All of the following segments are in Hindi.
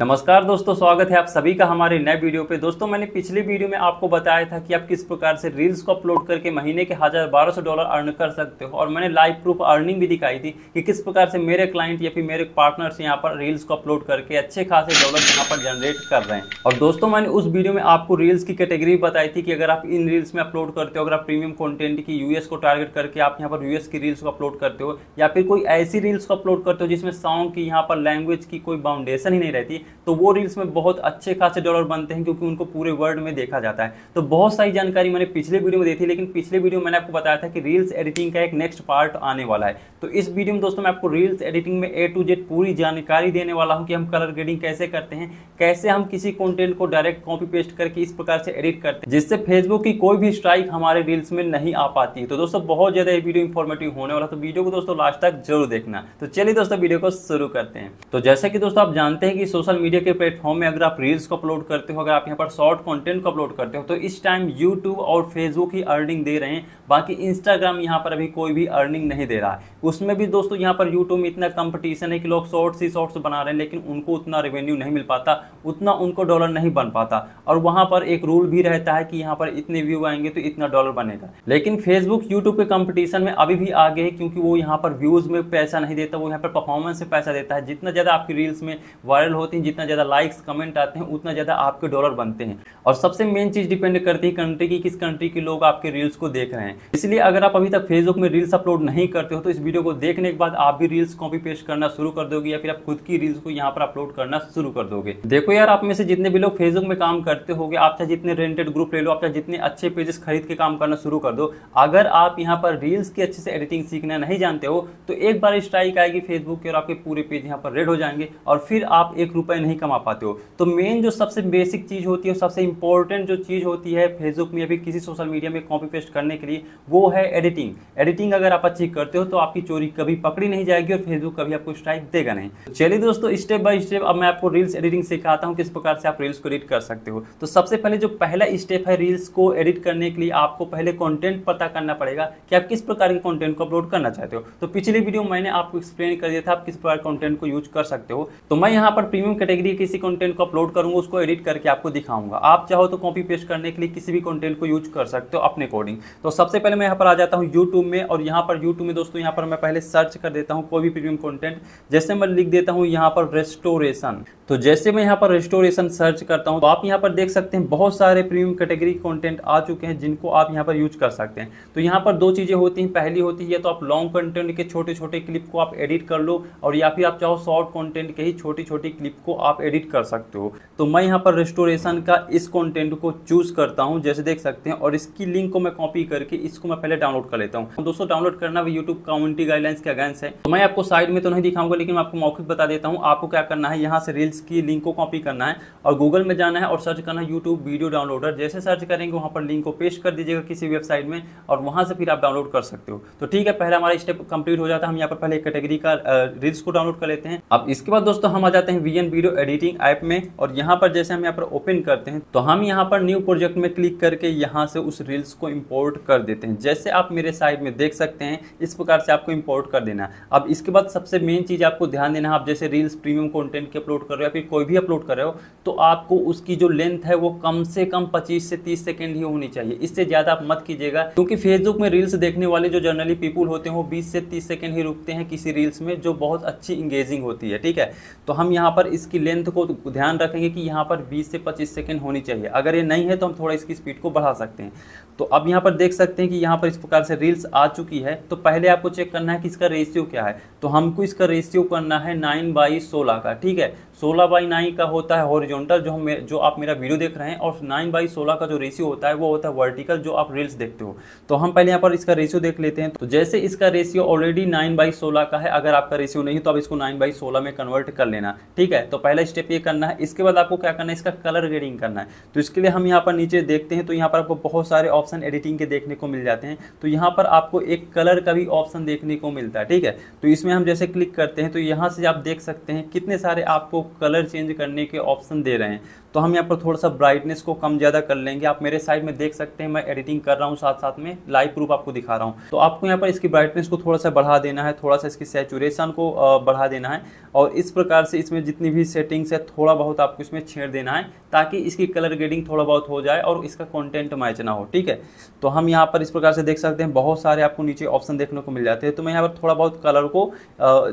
नमस्कार दोस्तों स्वागत है आप सभी का हमारे नए वीडियो पे दोस्तों मैंने पिछले वीडियो में आपको बताया था कि आप किस प्रकार से रील्स को अपलोड करके महीने के हज़ार बारह सौ डॉलर अर्न कर सकते हो और मैंने लाइव प्रूफ अर्निंग भी दिखाई थी कि किस प्रकार से मेरे क्लाइंट या फिर मेरे पार्टनर्स यहाँ पर रील्स को अपलोड करके अच्छे खासे डॉलर यहाँ पर जनरेट कर रहे हैं और दोस्तों मैंने उस वीडियो में आपको रील्स की कैटेगरी बताई थी कि अगर आप इन रील्स में अपलोड करते हो अगर आप प्रीमियम कॉन्टेंट की यूएस को टारगेट करके आप यहाँ पर यूएस की रील्स को अपलोड करते हो या फिर कोई ऐसी रील्स को अपलोड करते हो जिसमें सॉन्ग की यहाँ पर लैंग्वेज की कोई बाउंडेशन ही नहीं रहती तो वो रील्स में बहुत अच्छे खासे डॉलर बनते हैं क्योंकि उनको पूरे वर्ल्ड में देखा जाता है तो बहुत सारी जानकारी मैंने पिछले वीडियो में दी थी लेकिन पिछले वीडियो मैंने आपको बताया था कि रील्स एडिटिंग का एक नेक्स्ट पार्ट आने वाला है तो इस वीडियो में दोस्तों मैं आपको रील्स एडिटिंग में ए टू जेड पूरी जानकारी देने वाला हूँ कि हम कलर ग्रेडिंग कैसे करते हैं कैसे हम किसी कॉन्टेंट को डायरेक्ट कॉपी पेस्ट करके इस प्रकार से एडिट करते हैं जिससे फेसबुक की कोई भी स्ट्राइक हमारे रील्स में नहीं आ पाती है तो दोस्तों बहुत ज़्यादा ये वीडियो इन्फॉर्मेटिव होने वाला तो वीडियो को दोस्तों लास्ट तक जरूर देखना तो चलिए दोस्तों वीडियो को शुरू करते हैं तो जैसे कि दोस्तों आप जानते हैं कि सोशल सोशल मीडिया के प्लेटफॉर्म में अगर आप रील्स को अपलोड करते हो अगर आप यहाँ पर शॉर्ट कंटेंट को अपलोड करते हो तो इस टाइम यूट्यूब और फेसबुक ही अर्निंग दे रहे हैं बाकी इंस्टाग्राम यहाँ पर अभी कोई भी अर्निंग नहीं दे रहा है उसमें भी दोस्तों यहाँ पर यूट्यूब में इतना कंपटीशन है कि लोग शॉर्ट्स ही शॉर्ट्स बना रहे हैं लेकिन उनको उतना रेवेन्यू नहीं मिल पाता उतना उनको डॉलर नहीं बन पाता और वहाँ पर एक रूल भी रहता है कि यहाँ पर इतने व्यू आएंगे तो इतना डॉलर बनेगा लेकिन फेसबुक यूट्यूब के कंपटीशन में अभी भी आगे है क्योंकि वो यहाँ पर व्यूज़ में पैसा नहीं देता वो यहाँ पर परफॉर्मेंस में पैसा देता है जितना ज़्यादा आपकी रील्स में वायरल होती हैं जितना ज़्यादा लाइक्स कमेंट आते हैं उतना ज़्यादा आपके डॉलर बनते हैं और सबसे मेन चीज़ डिपेंड करती है कंट्री की किस कंट्री के लोग आपके रील्स को देख रहे हैं इसलिए अगर आप अभी तक फेसबुक में रील्स अपलोड नहीं करते हो तो इस वीडियो वीडियो को देखने के बाद आप भी रील्स कॉपी पेस्ट करना शुरू कर दोगे या फिर आप खुद की रील्स को यहाँ पर अपलोड करना शुरू कर दोगे देखो यार आप में से जितने भी लोग फेसबुक में काम करते हो आप चाहे जितने रेंटेड ग्रुप ले लो आप चाहे जितने अच्छे पेजेस खरीद के काम करना शुरू कर दो अगर आप यहाँ पर रील्स की अच्छे से एडिटिंग सीखना नहीं जानते हो तो एक बार स्ट्राइक आएगी फेसबुक की और आपके पूरे पेज यहाँ पर रेड हो जाएंगे और फिर आप एक रुपए नहीं कमा पाते हो तो मेन जो सबसे बेसिक चीज़ होती है सबसे इंपॉर्टेंट जो चीज़ होती है फेसबुक में या फिर किसी सोशल मीडिया में कॉपी पेस्ट करने के लिए वो है एडिटिंग एडिटिंग अगर आप अच्छी करते हो तो आप आपकी चोरी कभी पकड़ी नहीं जाएगी और फेसबुक कभी आपको स्ट्राइक देगा नहीं चलिए दोस्तों स्टेप बाय स्टेप अब मैं आपको रील्स एडिटिंग सिखाता हूँ किस प्रकार से आप रील्स को एडिट कर सकते हो तो सबसे पहले जो पहला स्टेप है रील्स को एडिट करने के लिए आपको पहले कॉन्टेंट पता करना पड़ेगा कि आप किस प्रकार के कॉन्टेंट को अपलोड करना चाहते हो तो पिछली वीडियो मैंने आपको एक्सप्लेन कर दिया था आप किस प्रकार कॉन्टेंट को यूज कर सकते हो तो मैं यहाँ पर प्रीमियम कैटेगरी किसी कॉन्टेंट को अपलोड करूंगा उसको एडिट करके आपको दिखाऊंगा आप चाहो तो कॉपी पेस्ट करने के लिए किसी भी कॉन्टेंट को यूज कर सकते हो अपने अकॉर्डिंग तो सबसे पहले मैं यहाँ पर आ जाता हूँ यूट्यूब में और यहाँ पर यूट्यूब में दोस्तों यहाँ पर मैं पहले सर्च कर देता हूँ कोई भी प्रीमियम कंटेंट जैसे मैं लिख देता हूँ यहाँ पर रेस्टोरेशन तो जैसे मैं यहाँ पर रेस्टोरेशन सर्च करता हूँ तो आप यहाँ पर देख सकते हैं बहुत सारे प्रीमियम कैटेगरी कंटेंट आ चुके हैं जिनको आप यहाँ पर यूज कर सकते हैं तो यहाँ पर दो चीज़ें होती हैं पहली होती है तो आप लॉन्ग कंटेंट के छोटे छोटे क्लिप को आप एडिट कर लो और या फिर आप चाहो शॉर्ट कॉन्टेंट के ही छोटी छोटी क्लिप को आप एडिट कर सकते हो तो मैं यहाँ पर रेस्टोरेशन का इस कॉन्टेंट को चूज़ करता हूँ जैसे देख सकते हैं और इसकी लिंक को मैं कॉपी करके इसको मैं पहले डाउनलोड कर लेता हूँ दोस्तों डाउनलोड करना भी यूट्यूब कम्युनिटी गाइडलाइंस के अगेंस्ट है तो मैं आपको साइड में तो नहीं दिखाऊंगा लेकिन मैं आपको मौखिक बता देता हूँ आपको क्या करना है यहाँ से रील्स इसकी लिंक को कॉपी करना है और गूगल में जाना है और सर्च करना है यूट्यूब वीडियो डाउनलोडर जैसे सर्च करेंगे वहाँ पर लिंक को पेश कर दीजिएगा किसी वेबसाइट में और वहाँ से फिर आप डाउनलोड कर सकते हो तो ठीक है पहले हमारा स्टेप कंप्लीट हो जाता है हम यहाँ पर पहले कैटेगरी का रील्स को डाउनलोड कर लेते हैं अब इसके बाद दोस्तों हम आ जाते हैं वी वीडियो एडिटिंग ऐप में और यहाँ पर जैसे हम यहाँ पर ओपन करते हैं तो हम यहाँ पर न्यू प्रोजेक्ट में क्लिक करके यहाँ से उस रील्स को इम्पोर्ट कर देते हैं जैसे आप मेरे साइड में देख सकते हैं इस प्रकार से आपको इम्पोर्ट कर देना अब इसके बाद सबसे मेन चीज़ आपको ध्यान देना है आप जैसे रील्स प्रीमियम कॉन्टेंट के अपलोड कर रहे हो या फिर कोई भी अपलोड कर रहे हो तो आपको उसकी जो लेंथ है वो कम से कम 25 से 30 सेकंड ही होनी चाहिए इससे ज़्यादा आप मत कीजिएगा क्योंकि फेसबुक में रील्स देखने वाले जो जनरली पीपुल होते हैं वो बीस से तीस सेकेंड ही रुकते हैं किसी रील्स में जो बहुत अच्छी इंगेजिंग होती है ठीक है तो हम यहाँ पर इसकी लेंथ को ध्यान रखेंगे कि यहाँ पर बीस से पच्चीस सेकेंड होनी चाहिए अगर ये नहीं है तो हम थोड़ा इसकी स्पीड को बढ़ा सकते हैं तो अब यहाँ पर देख सकते हैं कि यहाँ पर इस प्रकार से रील्स आ चुकी है तो पहले आपको चेक करना है कि इसका रेशियो क्या है तो हमको इसका रेशियो करना है नाइन बाई सोलह का ठीक है सोलह बाई नाइन का होता है हॉरिजॉन्टल जो हम जो आप मेरा वीडियो देख रहे हैं और नाइन बाई सोलह का जो रेशियो होता है वो होता है वर्टिकल जो आप रील्स देखते हो तो हम पहले यहाँ पर इसका रेशियो देख लेते हैं तो जैसे इसका रेशियो ऑलरेडी नाइन बाई सोलह का है अगर आपका रेशियो नहीं तो आप इसको नाइन बाई सोलह में कन्वर्ट कर लेना ठीक है तो पहला स्टेप ये करना है इसके बाद आपको क्या करना है इसका कलर ग्रेडिंग करना है तो इसके लिए हम यहाँ पर नीचे देखते हैं तो यहाँ पर आपको बहुत सारे ऑप्शन एडिटिंग के देखने को मिल जाते हैं तो यहाँ पर आपको एक कलर का भी ऑप्शन देखने को मिलता है ठीक है तो इसमें हम जैसे क्लिक करते हैं तो यहाँ से आप देख सकते हैं कितने सारे आपको कलर चेंज करने के ऑप्शन दे रहे हैं तो हम यहाँ पर थोड़ा सा ब्राइटनेस को कम ज़्यादा कर लेंगे आप मेरे साइड में देख सकते हैं मैं एडिटिंग कर रहा हूँ साथ साथ में लाइव प्रूफ आपको दिखा रहा हूँ तो आपको यहाँ पर इसकी ब्राइटनेस को थोड़ा सा बढ़ा देना है थोड़ा सा इसकी सेचुरेशन को बढ़ा देना है और इस प्रकार से इसमें जितनी भी सेटिंग्स है थोड़ा बहुत आपको इसमें छेड़ देना है ताकि इसकी कलर ग्रेडिंग थोड़ा बहुत हो जाए और इसका कॉन्टेंट मैच ना हो ठीक है तो हम यहाँ पर इस प्रकार से देख सकते हैं बहुत सारे आपको नीचे ऑप्शन देखने को मिल जाते हैं तो मैं यहाँ पर थोड़ा बहुत कलर को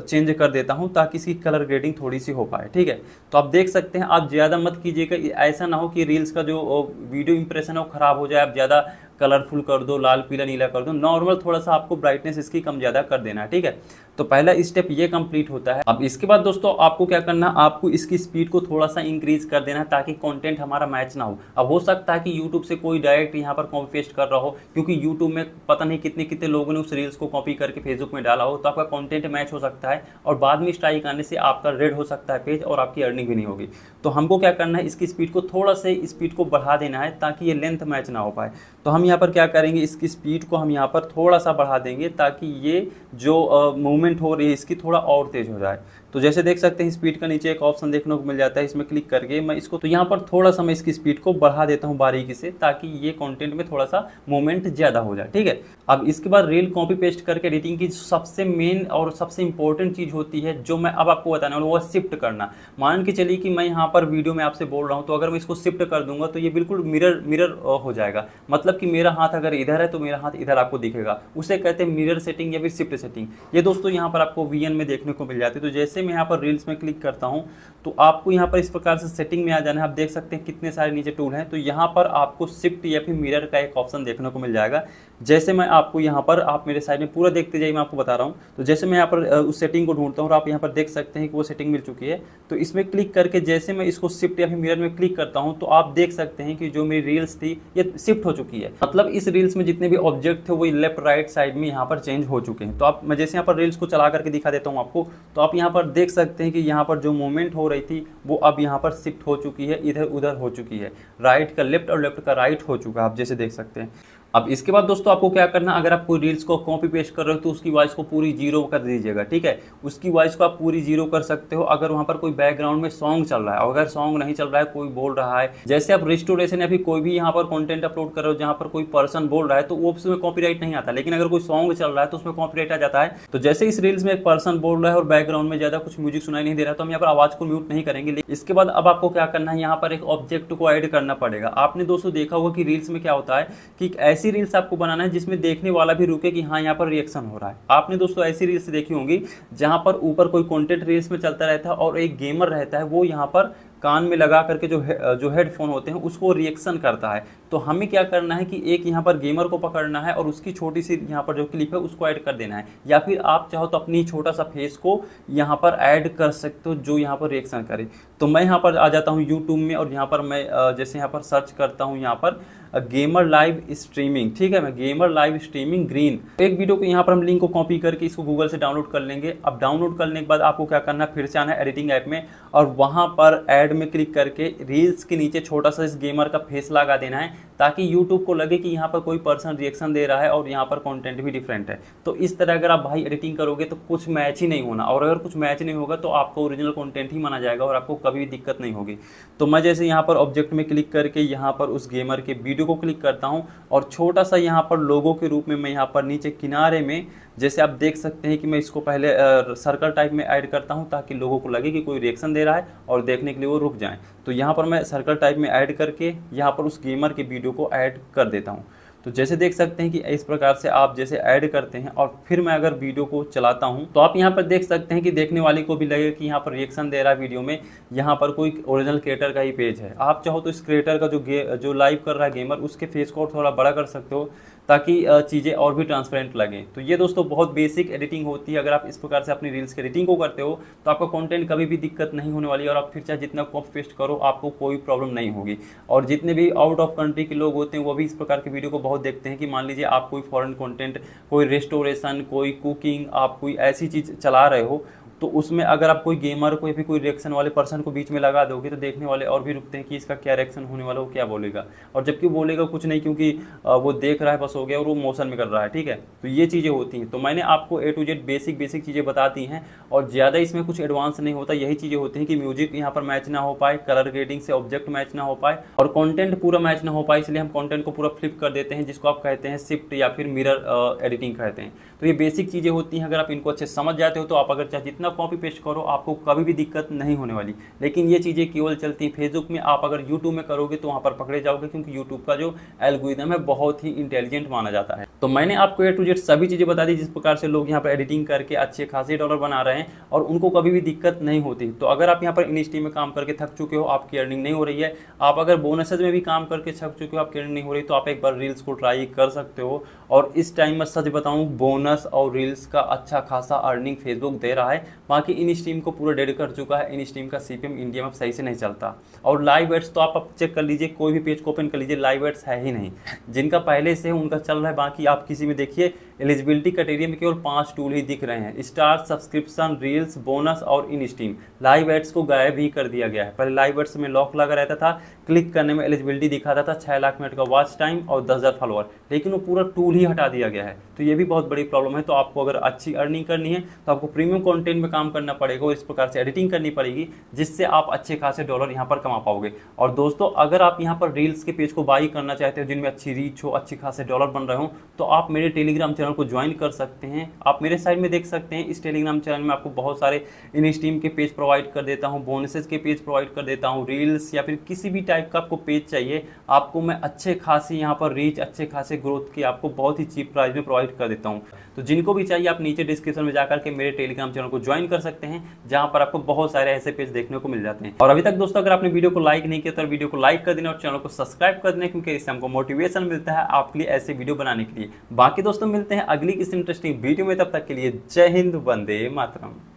चेंज कर देता हूँ ताकि इसकी कलर ग्रेडिंग थोड़ी सी हो पाए ठीक ठीक है तो आप देख सकते हैं आप ज़्यादा मत कीजिएगा ऐसा ना हो कि रील्स का जो वीडियो इंप्रेशन है वो ख़राब हो जाए आप ज़्यादा कलरफुल कर दो लाल पीला नीला कर दो नॉर्मल थोड़ा सा आपको ब्राइटनेस इसकी कम ज़्यादा कर देना है ठीक है तो पहला स्टेप ये कंप्लीट होता है अब इसके बाद दोस्तों आपको क्या करना है आपको इसकी स्पीड को थोड़ा सा इंक्रीज कर देना है ताकि कंटेंट हमारा मैच ना हो अब हो सकता है कि यूट्यूब से कोई डायरेक्ट यहाँ पर कॉपी पेस्ट कर रहा हो क्योंकि यूट्यूब में पता नहीं कितने कितने लोगों ने उस रील्स को कॉपी करके फेसबुक में डाला हो तो आपका कॉन्टेंट मैच हो सकता है और बाद में स्ट्राइक आने से आपका रेड हो सकता है पेज और आपकी अर्निंग भी नहीं होगी तो हमको क्या करना है इसकी स्पीड को थोड़ा से स्पीड को बढ़ा देना है ताकि ये लेंथ मैच ना हो पाए तो हम यहाँ पर क्या करेंगे इसकी स्पीड को हम यहाँ पर थोड़ा सा बढ़ा देंगे ताकि ये जो मूवमेंट मूवमेंट हो रही है इसकी थोड़ा और तेज़ हो जाए तो जैसे देख सकते हैं स्पीड का नीचे एक ऑप्शन देखने को मिल जाता है इसमें क्लिक करके मैं इसको तो यहाँ पर थोड़ा सा मैं इसकी स्पीड को बढ़ा देता हूँ बारीकी से ताकि ये कंटेंट में थोड़ा सा मूवमेंट ज़्यादा हो जाए ठीक है अब इसके बाद रील कॉपी पेस्ट करके एडिटिंग की सबसे मेन और सबसे इंपॉर्टेंट चीज़ होती है जो मैं अब आपको बताने वाला हूँ वो शिफ्ट करना मान के चलिए कि मैं यहाँ पर वीडियो में आपसे बोल रहा हूँ तो अगर मैं इसको शिफ्ट कर दूंगा तो ये बिल्कुल मिरर मिरर हो जाएगा मतलब कि मेरा हाथ अगर इधर है तो मेरा हाथ इधर आपको दिखेगा उसे कहते हैं मिरर सेटिंग या फिर शिफ्ट सेटिंग ये दोस्तों यहाँ पर आपको वी में देखने को मिल जाती है तो जैसे मैं यहाँ पर रील्स में क्लिक करता हूँ तो आपको यहाँ पर इस प्रकार से सेटिंग में आ जाना है आप देख सकते हैं कितने सारे नीचे टूल हैं तो यहाँ पर आपको शिफ्ट या फिर मिरर का एक ऑप्शन देखने को मिल जाएगा जैसे मैं आपको यहाँ पर आप मेरे साइड में पूरा देखते जाइए मैं आपको बता रहा हूँ तो जैसे मैं यहाँ पर उस सेटिंग को ढूंढता हूँ और आप यहाँ पर देख सकते हैं कि वो सेटिंग मिल चुकी है तो इसमें क्लिक करके जैसे मैं इसको शिफ्ट या फिर मिरर में क्लिक करता हूँ तो आप देख सकते हैं कि जो मेरी रील्स थी ये शिफ्ट हो चुकी है मतलब इस रील्स में जितने भी ऑब्जेक्ट थे वो लेफ्ट राइट साइड में यहाँ पर चेंज हो चुके हैं तो आप जैसे यहाँ पर रील्स इसको चला करके दिखा देता हूँ आपको तो आप यहाँ पर देख सकते हैं कि यहाँ पर जो मूवमेंट हो रही थी वो अब यहाँ पर शिफ्ट हो चुकी है इधर उधर हो चुकी है राइट का लेफ्ट और लेफ्ट का राइट हो चुका है आप जैसे देख सकते हैं अब इसके बाद दोस्तों आपको क्या करना अगर आप कोई रील्स को कॉपी पेश कर रहे हो तो उसकी वॉइस को पूरी जीरो कर दीजिएगा ठीक है उसकी वॉइस को आप पूरी जीरो कर सकते हो अगर वहां पर कोई बैकग्राउंड में सॉन्ग चल रहा है अगर सॉन्ग नहीं चल रहा है कोई बोल रहा है जैसे आप रेस्टोरेशन या फिर कोई भी यहाँ पर कॉन्टेंट अपलोड कर रहे हो जहाँ पर कोई पर्सन बोल रहा है तो वो उसमें कॉपी नहीं आता लेकिन अगर कोई सॉन्ग चल रहा है तो उसमें कॉपी आ जाता है तो जैसे इस रील्स में एक पर्सन बोल रहा है और बैकग्राउंड में ज़्यादा कुछ म्यूजिक सुनाई नहीं दे रहा तो हम यहाँ पर आवाज़ को म्यूट नहीं करेंगे इसके बाद अब आपको क्या करना है यहाँ पर एक ऑब्जेक्ट को एड करना पड़ेगा आपने दोस्तों देखा होगा कि रील्स में क्या होता है कि ऐसे ऐसी रील्स आपको बनाना है जिसमें देखने वाला भी रुके कि हाँ यहाँ पर रिएक्शन हो रहा है आपने दोस्तों ऐसी रील्स देखी होंगी जहाँ पर ऊपर कोई कॉन्टेंट रील्स में चलता रहता है और एक गेमर रहता है वो यहाँ पर कान में लगा करके जो है, जो हेडफोन होते हैं उसको रिएक्शन करता है तो हमें क्या करना है कि एक यहाँ पर गेमर को पकड़ना है और उसकी छोटी सी यहाँ पर जो क्लिप है उसको ऐड कर देना है या फिर आप चाहो तो अपनी छोटा सा फेस को यहाँ पर ऐड कर सकते हो जो यहाँ पर रिएक्शन करे तो मैं यहाँ पर आ जाता हूँ यूट्यूब में और यहाँ पर मैं जैसे यहाँ पर सर्च करता हूँ यहाँ पर गेमर लाइव स्ट्रीमिंग ठीक है मैं गेमर लाइव स्ट्रीमिंग ग्रीन एक वीडियो को यहाँ पर हम लिंक को कॉपी करके इसको गूगल से डाउनलोड कर लेंगे अब डाउनलोड करने के बाद आपको क्या करना है फिर से आना है एडिटिंग ऐप में और वहाँ पर एड में क्लिक करके रील्स के नीचे छोटा सा इस गेमर का फेस लगा देना है ताकि यूट्यूब को लगे कि यहाँ पर कोई पर्सन रिएक्शन दे रहा है और यहाँ पर कॉन्टेंट भी डिफरेंट है तो इस तरह अगर आप भाई एडिटिंग करोगे तो कुछ मैच ही नहीं होना और अगर कुछ मैच नहीं होगा तो आपको ओरिजिनल कॉन्टेंट ही माना जाएगा और आपको कभी भी दिक्कत नहीं होगी तो मैं जैसे यहाँ पर ऑब्जेक्ट में क्लिक करके यहाँ पर उस गेमर के वीडियो को क्लिक करता हूँ और छोटा सा यहाँ पर लोगों के रूप में मैं यहाँ पर नीचे किनारे में जैसे आप देख सकते हैं कि मैं इसको पहले सर्कल टाइप में ऐड करता हूँ ताकि लोगों को लगे कि कोई रिएक्शन दे रहा है और देखने के लिए वो रुक जाएं तो यहाँ पर मैं सर्कल टाइप में ऐड करके यहाँ पर उस गेमर के वीडियो को ऐड कर देता हूँ तो जैसे देख सकते हैं कि इस प्रकार से आप जैसे ऐड करते हैं और फिर मैं अगर वीडियो को चलाता हूं तो आप यहां पर देख सकते हैं कि देखने वाले को भी लगेगा कि यहां पर रिएक्शन दे रहा है वीडियो में यहां पर कोई ओरिजिनल क्रिएटर का ही पेज है आप चाहो तो इस क्रिएटर का जो जो लाइव कर रहा है गेमर उसके फेस को और थोड़ा बड़ा कर सकते हो ताकि चीज़ें और भी ट्रांसपेरेंट लगें तो ये दोस्तों बहुत बेसिक एडिटिंग होती है अगर आप इस प्रकार से अपनी रील्स की एडिटिंग को करते हो तो आपका कंटेंट कभी भी दिक्कत नहीं होने वाली और आप फिर चाहे जितना कॉप पेस्ट करो आपको कोई प्रॉब्लम नहीं होगी और जितने भी आउट ऑफ कंट्री के लोग होते हैं वो भी इस प्रकार के वीडियो को बहुत देखते हैं कि मान लीजिए आप कोई फॉरन कॉन्टेंट कोई रेस्टोरेशन कोई कुकिंग आप कोई ऐसी चीज़ चला रहे हो तो उसमें अगर आप कोई गेमर को या फिर कोई रिएक्शन वाले पर्सन को बीच में लगा दोगे तो देखने वाले और भी रुकते हैं कि इसका क्या रिएक्शन होने वाला हो क्या बोलेगा और जबकि बोलेगा कुछ नहीं क्योंकि वो देख रहा है बस हो गया और वो मोशन में कर रहा है ठीक है तो ये चीज़ें होती हैं तो मैंने आपको A to Z basic basic चीज़ें बताती हैं और ज़्यादा इसमें कुछ एडवांस नहीं होता यही चीज़ें होती हैं कि म्यूजिक यहाँ पर मैच ना हो पाए कलर ग्रेडिंग से ऑब्जेक्ट मैच ना हो पाए और कॉन्टेंट पूरा मैच ना हो पाए इसलिए हम कॉन्टेंट को पूरा फ्लिप कर देते हैं जिसको आप कहते हैं शिफ्ट या फिर मिरर एडिटिंग कहते हैं तो ये बेसिक चीज़ें होती हैं अगर आप इनको अच्छे समझ जाते हो तो आप अगर चाहे जितना जितना कॉपी पेस्ट करो आपको कभी भी दिक्कत नहीं होने वाली लेकिन ये चीज़ें केवल चलती हैं फेसबुक में आप अगर यूट्यूब में करोगे तो वहाँ पर पकड़े जाओगे क्योंकि यूट्यूब का जो एल्गोरिदम है बहुत ही इंटेलिजेंट माना जाता है तो मैंने आपको ए टू जेड सभी चीज़ें बता दी जिस प्रकार से लोग यहाँ पर एडिटिंग करके अच्छे खासे डॉलर बना रहे हैं और उनको कभी भी दिक्कत नहीं होती तो अगर आप यहाँ पर इंडस्ट्री में काम करके थक चुके हो आपकी अर्निंग नहीं हो रही है आप अगर बोनसेज में भी काम करके थक चुके हो आपकी अर्निंग नहीं हो रही तो आप एक बार रील्स को ट्राई कर सकते हो और इस टाइम में सच बताऊँ बोनस और रील्स का अच्छा खासा अर्निंग फेसबुक दे रहा है बाकी इन स्टीम को पूरा डेड कर चुका है इन स्टीम का सीपीएम इंडिया में सही से नहीं चलता और लाइव एड्स तो आप अब चेक कर लीजिए कोई भी पेज को ओपन कर लीजिए लाइव एड्स है ही नहीं जिनका पहले से उनका चल रहा है बाकी आप किसी में देखिए एलिजिबिलिटी क्राइटेरिया में केवल पाँच टूल ही दिख रहे हैं स्टार सब्सक्रिप्शन रील्स बोनस और इन स्टीम लाइव एड्स को गायब ही कर दिया गया है पहले लाइव एड्स में लॉक लगा रहता था क्लिक करने में एलिजिबिलिटी दिखाता था छः लाख मिनट का वॉच टाइम और दस हज़ार फॉलोअर लेकिन वो पूरा टूल ही हटा दिया गया है तो ये भी बहुत बड़ी प्रॉब्लम है तो आपको अगर अच्छी अर्निंग करनी है तो आपको प्रीमियम कॉन्टेंट में काम करना पड़ेगा और इस प्रकार से एडिटिंग करनी पड़ेगी जिससे आप अच्छे खासे डॉलर यहाँ पर कमा पाओगे और दोस्तों अगर आप यहाँ पर रील्स के पेज को बाई करना चाहते हो जिनमें अच्छी रीच हो अच्छे खासे डॉलर बन रहे हो तो आप मेरे टेलीग्राम चैनल को ज्वाइन कर सकते हैं आप मेरे साइड में देख सकते हैं इस टेलीग्राम चैनल में आपको बहुत सारे इन स्टीम के पेज प्रोवाइड कर देता हूँ बोनसेज के पेज प्रोवाइड कर देता हूँ रील्स या फिर किसी भी टाइप का आपको पेज चाहिए आपको मैं अच्छे खासे यहाँ पर रीच अच्छे खासे ग्रोथ की आपको बहुत ही चीप प्राइस में प्रोवाइड कर देता हूँ तो जिनको भी चाहिए आप नीचे डिस्क्रिप्शन में जाकर के मेरे टेलीग्राम चैनल को ज्वाइन ज्वाइन कर सकते हैं जहां पर आपको बहुत सारे ऐसे पेज देखने को मिल जाते हैं और अभी तक दोस्तों अगर आपने वीडियो को लाइक नहीं किया तो वीडियो को लाइक कर देना और चैनल को सब्सक्राइब कर देना क्योंकि इससे हमको मोटिवेशन मिलता है आपके लिए ऐसे वीडियो बनाने के लिए बाकी दोस्तों मिलते हैं अगली किसी इंटरेस्टिंग वीडियो में तब तक के लिए जय हिंद वंदे मातरम